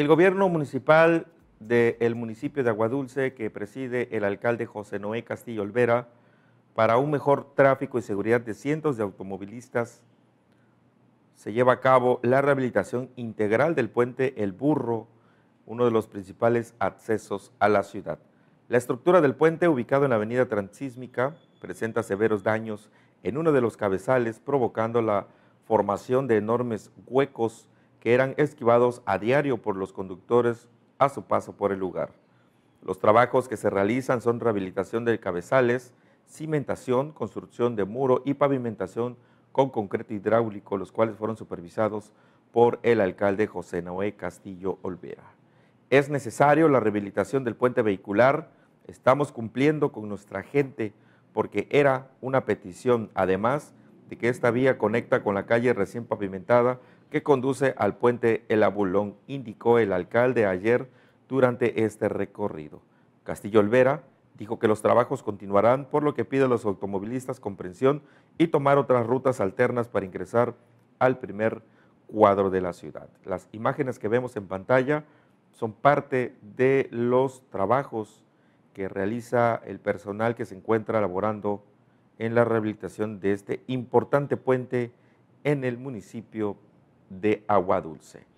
El gobierno municipal del municipio de Aguadulce, que preside el alcalde José Noé Castillo Olvera, para un mejor tráfico y seguridad de cientos de automovilistas, se lleva a cabo la rehabilitación integral del puente El Burro, uno de los principales accesos a la ciudad. La estructura del puente, ubicado en la avenida Transísmica, presenta severos daños en uno de los cabezales, provocando la formación de enormes huecos que eran esquivados a diario por los conductores a su paso por el lugar. Los trabajos que se realizan son rehabilitación de cabezales, cimentación, construcción de muro y pavimentación con concreto hidráulico, los cuales fueron supervisados por el alcalde José Noé Castillo Olvera. Es necesario la rehabilitación del puente vehicular, estamos cumpliendo con nuestra gente porque era una petición. Además, que esta vía conecta con la calle recién pavimentada que conduce al puente El Abulón, indicó el alcalde ayer durante este recorrido. Castillo Olvera dijo que los trabajos continuarán, por lo que pide a los automovilistas comprensión y tomar otras rutas alternas para ingresar al primer cuadro de la ciudad. Las imágenes que vemos en pantalla son parte de los trabajos que realiza el personal que se encuentra laborando en la rehabilitación de este importante puente en el municipio de Agua Dulce.